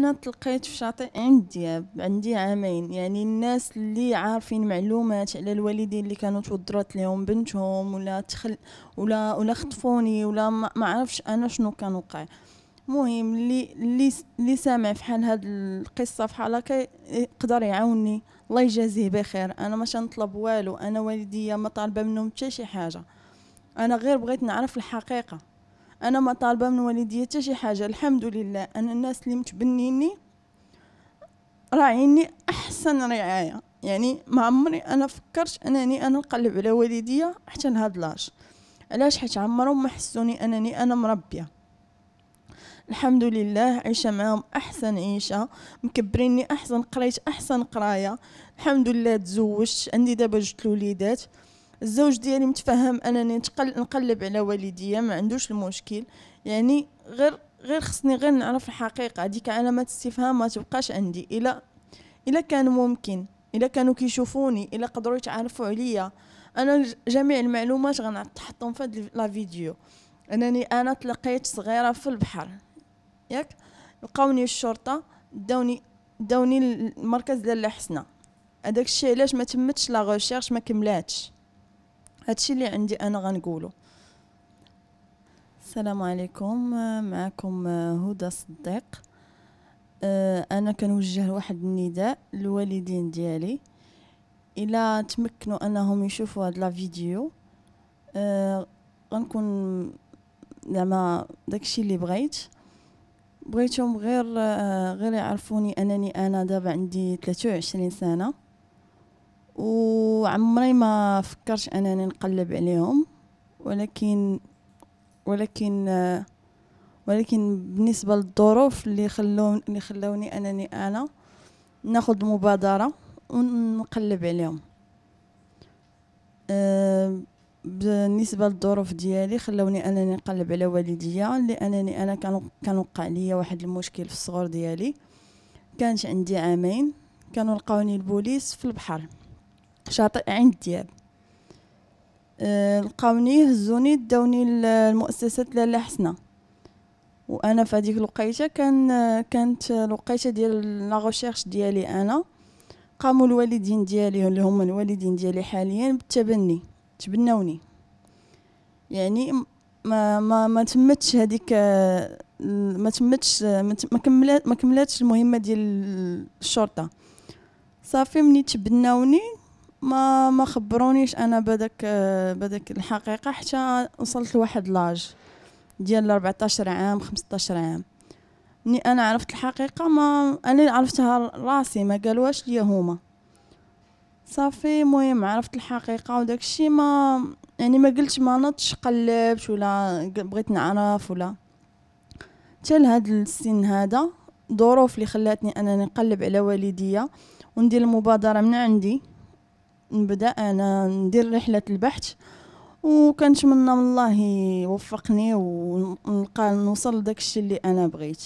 انا تلقيت في شاطئ عين عندي عامين يعني الناس اللي عارفين معلومات على الوالدين اللي كانوا توضرات لهم بنتهم ولا تخل ولا ولا خطفوني ولا ما عرفش انا شنو كان وقع مهم اللي اللي سامع في حال هاد القصه في حال يقدر يعاوني الله يجازيه بخير انا ما نطلب والو انا والديا ما طالبه منهم حتى شي حاجه انا غير بغيت نعرف الحقيقه انا ما طالبه من والدي حتى شي حاجه الحمد لله انا الناس اللي متبنيني راعيني احسن رعايه يعني ما عمري انا فكرت انني انا نقلب على والديا حتى لهاد لاش علاش حيت عمرهم ما حسوني انني انا مربيه الحمد لله عايشه معاهم احسن عيشه مكبريني احسن قريت احسن قرايه الحمد لله تزوجت عندي دابا جوج وليدات الزوج ديالي متفهم انني نقلب على والديا ما عندوش المشكل يعني غير غير خصني غير نعرف الحقيقه هذيك علامات استفهام ما تبقاش عندي الا الا كان ممكن الا كانوا كيشوفوني الا قدروا يتعرفوا عليا انا جميع المعلومات غنحطهم في هاد لا فيديو انني انا تلقيت صغيره في البحر ياك لقاوني الشرطه داوني داوني المركز ديال الحسنه هذاك الشيء علاش ما تمتش لا ريشيرش ما كملاتش هادشي اللي عندي انا غنقوله السلام عليكم معكم هدى صديق آه، انا كنوجه واحد النداء للوالدين ديالي الا تمكنوا انهم يشوفوا هاد لا فيديو آه، غنكون زعما داكشي اللي بغيت بغيتهم غير آه، غير يعرفوني انني انا دابا عندي 23 سنه وعمري ما فكرش انني نقلب عليهم ولكن ولكن ولكن بالنسبه للظروف اللي خلوني اللي خلوني انني انا ناخذ مبادره ونقلب عليهم آه، بالنسبه للظروف ديالي خلوني انني نقلب على والديا لانني انا كان كان وقع لي واحد المشكل في الصغر ديالي كانت عندي عامين كانوا لقاوني البوليس في البحر شاطئ عين دياب آه، لقاوني هزوني داوني المؤسسة لالا حسنة وانا في هذيك الوقيته كان كانت الوقيته ديال لا ريشيرش ديالي انا قاموا الوالدين ديالي اللي هما الوالدين ديالي حاليا بالتبني تبناوني يعني ما ما ما تمتش هذيك ما تمتش ما كملات ما كملاتش المهمه ديال الشرطه صافي مني تبناوني ما ما خبرونيش انا بدك بدك الحقيقه حتى وصلت لواحد لاج ديال 14 عام 15 عام ملي انا عرفت الحقيقه ما انا عرفتها راسي ما قالوهاش ليا هما صافي مهم عرفت الحقيقه وداك الشيء ما يعني ما قلتش ما نطش قلبت ولا بغيت نعرف ولا حتى لهاد السن هذا ظروف اللي خلاتني انني نقلب على والديا وندير المبادره من عندي نبدا انا ندير رحله البحث وكنتمنى من الله يوفقني ونلقى نوصل لداك الشيء اللي انا بغيت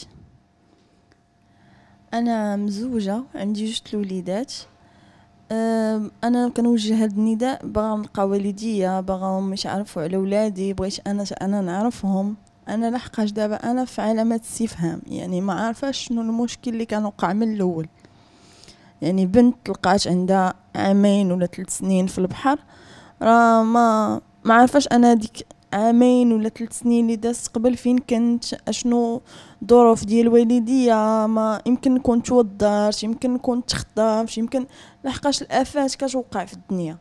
انا مزوجه عندي جوج الوليدات انا كنوجه هذا النداء باغا نلقى والديا باغاهم عارفوا على ولادي بغيت انا انا نعرفهم انا لحقاش دابا انا في علامه استفهام يعني ما عارفه شنو المشكل اللي كان وقع من الاول يعني بنت تلقات عندها عامين ولا ثلاث سنين في البحر راه ما ما عارفاش انا ديك عامين ولا ثلاث سنين اللي دازت قبل فين كنت اشنو ظروف ديال والديا ما يمكن نكون توضرت يمكن نكون تخطبت يمكن لحقاش الافات كتوقع في الدنيا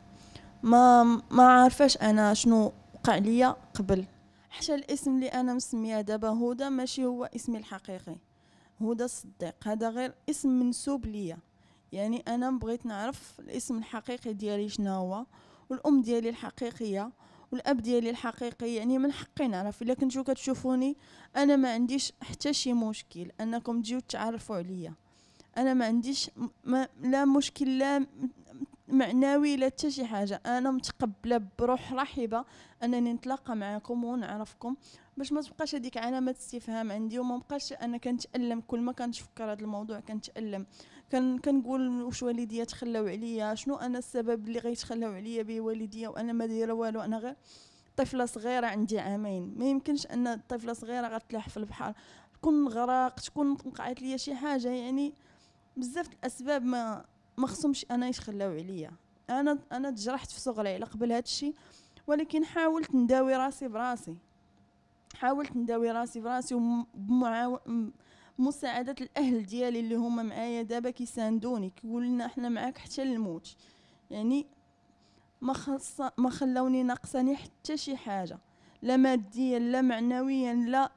ما ما عارفاش انا شنو وقع ليا قبل حتى الاسم اللي انا مسميه دابا هدى ماشي هو اسمي الحقيقي هدى الصديق هذا غير اسم منسوب ليا يعني انا بغيت نعرف الاسم الحقيقي ديالي شنو هو والام ديالي الحقيقيه والاب ديالي الحقيقي يعني من حقي نعرف الا كنتو كتشوفوني انا ما عنديش حتى شي مشكل انكم تجيو تعرفوا عليا انا ما عنديش ما لا مشكل لا معنوي لا حتى شي حاجه انا متقبله بروح رحبه انني نتلاقى معكم ونعرفكم باش ما تبقاش هذيك علامه استفهام عندي وما بقاش انا كنتالم كل ما كنتفكر هذا الموضوع كنتالم كان كنقول واش والديا تخلاو عليا شنو انا السبب اللي غيتخلاو عليا به والديا وانا ما دايره والو انا غير طفله صغيره عندي عامين ما يمكنش ان طفله صغيره غتلاح في البحر تكون غرق تكون وقعت ليا شي حاجه يعني بزاف الاسباب ما ما خصهمش انا يتخلاو عليا انا انا تجرحت في صغري على قبل الشيء ولكن حاولت نداوي راسي براسي حاولت نداوي راسي براسي ومساعدة الأهل ديالي اللي هما معايا دابا كيساندوني كيقول لنا احنا معاك حتى الموت يعني ما خص ما خلاوني ناقصاني حتى شي حاجة لا ماديا لا معنويا لا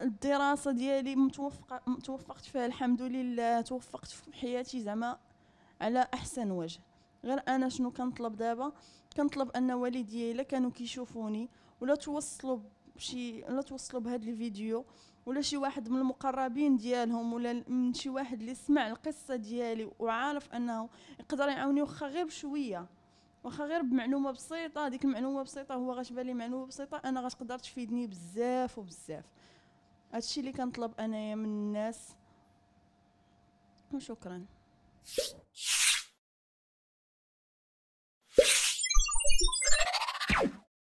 الدراسة ديالي متوفقة متوفقت فيها الحمد لله توفقت في حياتي زعما على أحسن وجه غير أنا شنو كنطلب دابا كنطلب أن والدي إلا كانوا كيشوفوني ولا توصلوا شي لا توصلوا بهاد الفيديو ولا شي واحد من المقربين ديالهم ولا من شي واحد اللي سمع القصه ديالي وعارف انه يقدر يعاوني واخا غير بشويه واخا غير بمعلومه بسيطه ديك المعلومه بسيطه هو غتبان لي معلومه بسيطه انا غتقدر تفيدني بزاف وبزاف هادشي اللي كنطلب انايا من الناس وشكرا